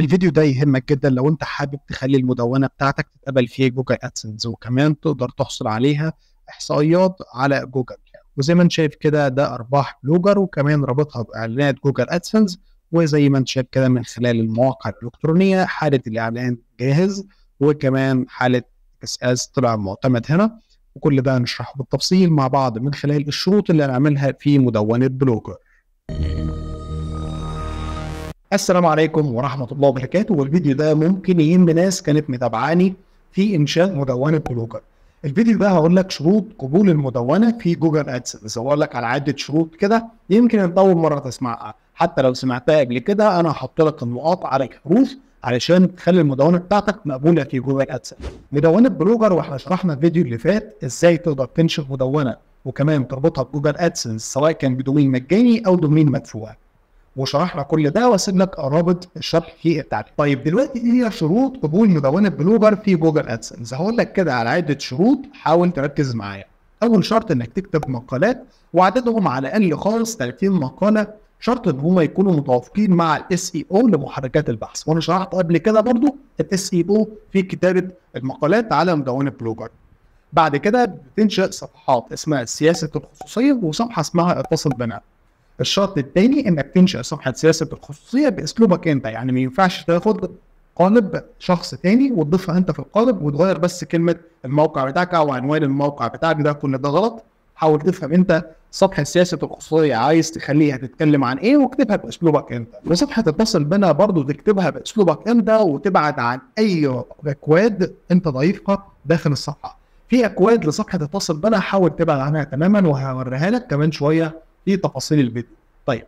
الفيديو ده يهمك جدا لو انت حابب تخلي المدونه بتاعتك تتقبل في جوجل ادسنس وكمان تقدر تحصل عليها احصائيات على جوجل وزي ما انت شايف كده ده ارباح بلوجر وكمان رابطها باعلانات جوجل ادسنس وزي ما انت شايف كده من خلال المواقع الالكترونيه حاله الاعلان جاهز وكمان حاله اس اس طلع معتمد هنا وكل ده هنشرحه بالتفصيل مع بعض من خلال الشروط اللي هنعملها في مدونه بلوجر السلام عليكم ورحمة الله وبركاته والفيديو ده ممكن يهم ناس كانت متابعاني في إنشاء مدونة بلوجر الفيديو ده هقول لك شروط قبول المدونة في جوجل أدسنس هقول لك على عدة شروط كده يمكن انت أول مرة تسمعها حتى لو سمعتها قبل كده أنا هحط لك النقاط على الحروف علشان تخلي المدونه بتاعتك مقبوله في جوجل ادسنس. مدونه بلوجر واحنا شرحنا الفيديو اللي فات ازاي تقدر تنشئ مدونه وكمان تربطها بجوجل ادسنس سواء كان بدومين مجاني او دومين مدفوع. وشرحنا كل ده واسيب لك رابط الشرح في التعليق. طيب دلوقتي ايه هي شروط قبول مدونه بلوجر في جوجل ادسنس؟ هقول لك كده على عده شروط حاول تركز معايا. اول شرط انك تكتب مقالات وعددهم على الاقل خالص 30 مقاله شرط ان هم يكونوا متوافقين مع الاس اي او e لمحركات البحث وانا شرحت قبل كده برضو الاس اي او e في كتابه المقالات على مدونه بلوجر بعد كده بتنشا صفحات اسمها سياسه الخصوصيه وصفحه اسمها اتصل بنا الشرط الثاني انك تنشا صفحه سياسه الخصوصيه باسلوبك انت يعني ما ينفعش تاخد قالب شخص ثاني وتضيفها انت في القالب وتغير بس كلمه الموقع بتاعك او عنوان الموقع بتاعك ده كل ده غلط حاول تفهم انت صفحه سياسه الخصوصيه عايز تخليها تتكلم عن ايه واكتبها باسلوبك انت وصفحه اتصل بنا برضو تكتبها باسلوبك انت وتبعد عن اي اكواد انت ضيفها داخل الصفحه في اكواد لصفحه اتصل بنا حاول تبعد عنها تماما وهوريها لك كمان شويه في تفاصيل الفيديو طيب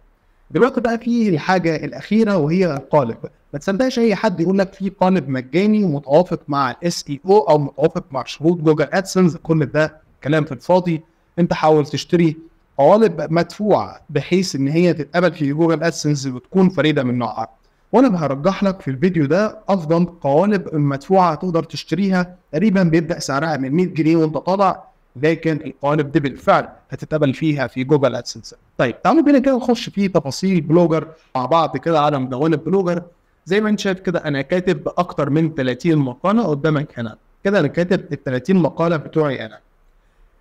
دلوقتي بقى في الحاجه الاخيره وهي القالب ما تصدقش اي حد يقول لك في قالب مجاني ومتوافق مع الاس اي او e او متوافق مع شروط جوجل ادسنس كل ده كلام في الفاضي انت حاول تشتري قوالب مدفوعه بحيث ان هي تتقبل في جوجل ادسنس وتكون فريده من نوعها وانا هرجح لك في الفيديو ده افضل قوالب مدفوعه تقدر تشتريها تقريبا بيبدا سعرها من 100 جنيه وانت طالع لكن القوالب دي بالفعل هتتقبل فيها في جوجل ادسنس طيب تعالوا بينا كده نخش في تفاصيل بلوجر مع بعض كده على مدونة بلوجر زي ما انت شايف كده انا كاتب اكتر من 30 مقاله قدامك هنا كده انا كاتب ال 30 مقاله بتوعي انا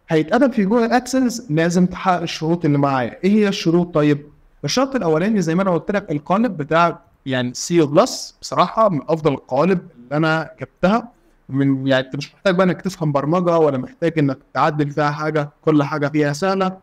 هيتقبل في جوجل ادسنس لازم تحقق الشروط اللي معايا ايه هي الشروط طيب الشرط الاولاني زي ما انا قلت لك القالب بتاع يعني سي بلس بصراحه من افضل القوالب اللي انا جبتها من يعني انت مش محتاج بقى انك تفهم برمجه ولا محتاج انك تعدل فيها حاجه كل حاجه فيها سهله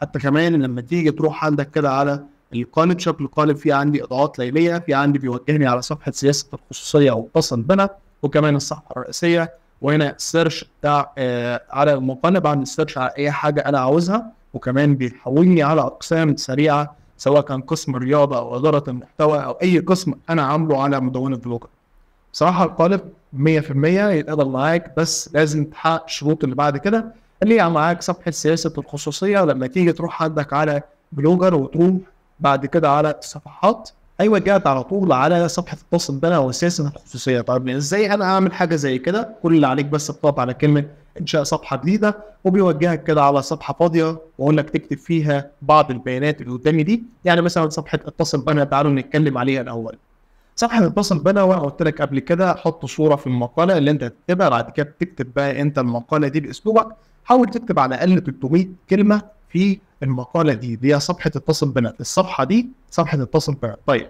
حتى كمان لما تيجي تروح عندك كده على القالب شكل القالب في عندي اضاءات ليليه في عندي بيوجهني على صفحه سياسه الخصوصيه او اتصل بنا وكمان الصفحه الرئيسيه وهنا السيرش بتاع آه على المقالب بعمل سيرش على اي حاجه انا عاوزها وكمان بيحولني على اقسام سريعه سواء كان قسم الرياضه او اداره المحتوى او اي قسم انا عامله على مدونه بلوجر. بصراحه القالب 100% يتقبل معاك بس لازم تحقق الشروط اللي بعد كده اللي هي معاك صفحه سياسه الخصوصيه لما تيجي تروح عندك على بلوجر وتروح بعد كده على الصفحات ايوه جات على طول على صفحه اتصل بنا وسياسه الخصوصيه طب ازاي انا اعمل حاجه زي كده كل اللي عليك بس تضغط على كلمه انشاء صفحه جديده وبيوجهك كده على صفحه فاضيه واقول لك تكتب فيها بعض البيانات اللي قدامي دي يعني مثلا صفحه اتصل بنا تعالوا نتكلم عليها الاول صفحه بلا وانا قلت لك قبل كده حط صوره في المقاله اللي انت هتكتبها بعد كده بتكتب بقى انت المقاله دي باسلوبك حاول تكتب على الاقل 300 كلمه في المقاله دي اللي هي صفحه اتصل بنات الصفحه دي صفحه اتصل بنات طيب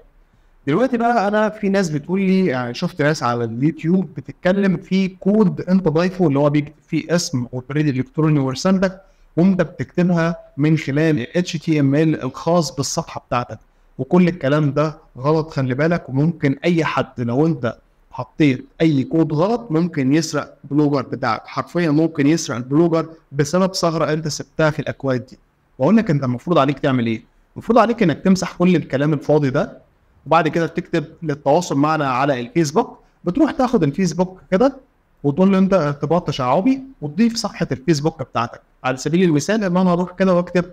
دلوقتي بقى انا في ناس بتقول لي يعني شفت ناس على اليوتيوب بتتكلم في كود انت ضايفه اللي هو بيكتب فيه اسم وبريد الكتروني ورسالتك وانت بتكتبها من خلال ال HTML الخاص بالصفحه بتاعتك وكل الكلام ده غلط خلي بالك وممكن اي حد لو انت حطيت اي كود غلط ممكن يسرق البلوجر بتاعك حرفيا ممكن يسرق البلوجر بسبب ثغره انت سبتها في الاكواد دي واقول لك انت المفروض عليك تعمل ايه المفروض عليك انك تمسح كل الكلام الفاضي ده وبعد كده تكتب للتواصل معنا على الفيسبوك بتروح تاخد الفيسبوك كده وتقول له انت ارتباط تشعبي وتضيف صفحه الفيسبوك بتاعتك على سبيل المثال ان انا اروح كده واكتب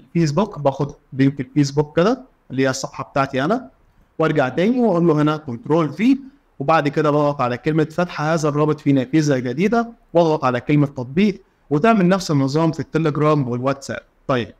الفيسبوك باخد لينك الفيسبوك كده اللي هي الصفحه بتاعتي انا وارجع تاني واقول له هنا كنترول في وبعد كده بضغط على كلمه فتح هذا الرابط في نافذه جديده واضغط على كلمه تطبيق وتعمل نفس النظام في التليجرام والواتساب طيب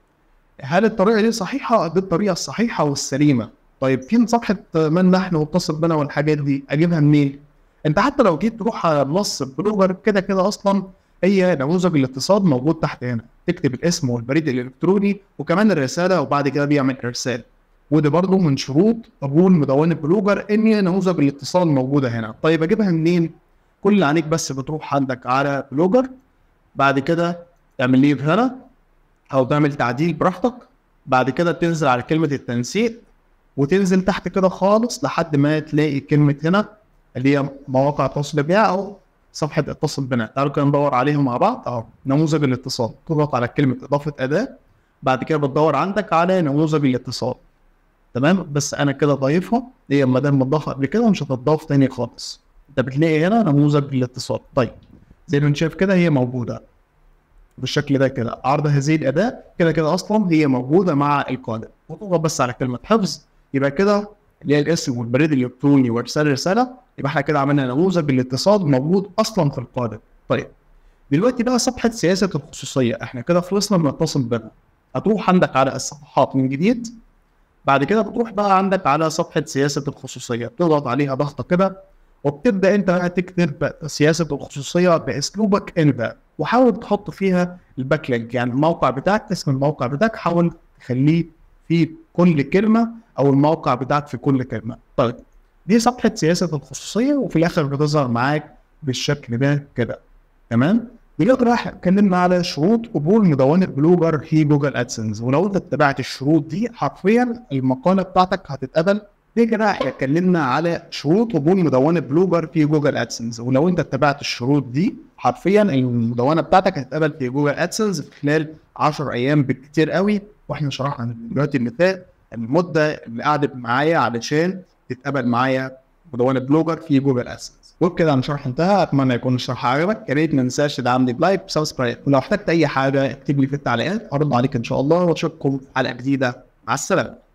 هل الطريقه دي صحيحه دي الطريقه الصحيحه والسليمه طيب فين صفحه من نحن واتصل بنا والحاجات دي اجيبها منين انت حتى لو جيت تروح على منصه بلوجر كده كده اصلا هي نموذج الاتصال موجود تحت هنا تكتب الاسم والبريد الالكتروني وكمان الرساله وبعد كده بيعمل ارسال وده برضه من شروط قبول مدونه بلوجر ان نموذج الاتصال موجوده هنا طيب اجيبها منين كل اللي عليك بس بتروح عندك على بلوجر بعد كده تعمل ليف هنا او تعمل تعديل براحتك بعد كده تنزل على كلمه التنسيق وتنزل تحت كده خالص لحد ما تلاقي كلمه هنا اللي هي مواقع التواصل بها او صفحه اتصل بنا تعالوا كده ندور عليهم مع بعض اهو نموذج الاتصال تضغط على كلمه اضافه اداه بعد كده بتدور عندك على نموذج الاتصال تمام بس انا كده ضايفها هي ما دام متضافه قبل كده مش هتضاف تاني خالص انت بتلاقي هنا نموذج للاتصال طيب زي ما انت شايف كده هي موجوده بالشكل ده كده عرض هذه الاداه كده كده اصلا هي موجوده مع القادم وتضغط بس على كلمه حفظ يبقى كده اللي هي الاسم والبريد الالكتروني وارسال رساله يبقى احنا كده عملنا نموذج الاتصال موجود اصلا في القادم طيب دلوقتي بقى صفحه سياسه الخصوصيه احنا كده خلصنا من التصل بينها هتروح عندك على الصفحات من جديد بعد كده بتروح بقى عندك على صفحه سياسه الخصوصيه بتضغط عليها ضغطه كده وبتبدا انت بقى تكتب سياسه الخصوصيه باسلوبك انت وحاول تحط فيها الباك لينك يعني الموقع بتاعك اسم الموقع بتاعك حاول تخليه في كل كلمه او الموقع بتاعك في كل كلمه طيب دي صفحه سياسه الخصوصيه وفي الاخر بتظهر معاك بالشكل ده كده تمام بنطرح راح اتكلمنا على شروط قبول مدونة بلوجر في جوجل ادسنس ولو انت اتبعت الشروط دي حرفيا المقاله بتاعتك هتتقبل دي كده احنا اتكلمنا على شروط قبول مدونه بلوجر في جوجل ادسنس ولو انت اتبعت الشروط دي حرفيا المدونه بتاعتك هتتقبل في جوجل ادسنس في خلال 10 ايام بالكتير قوي واحنا شرحنا دلوقتي المثال المده اللي قعدت معايا علشان تتقبل معايا مدونه بلوجر في جوجل ادسنس وبكده الشرح انتهى اتمنى يكون الشرح عجبك يا ريت ما تنساش تدعمني بلايك وسبسكرايب ولو احتجت اي حاجه اكتب لي في التعليقات ارد عليك ان شاء الله واشوفكم حلقه جديده مع السلامه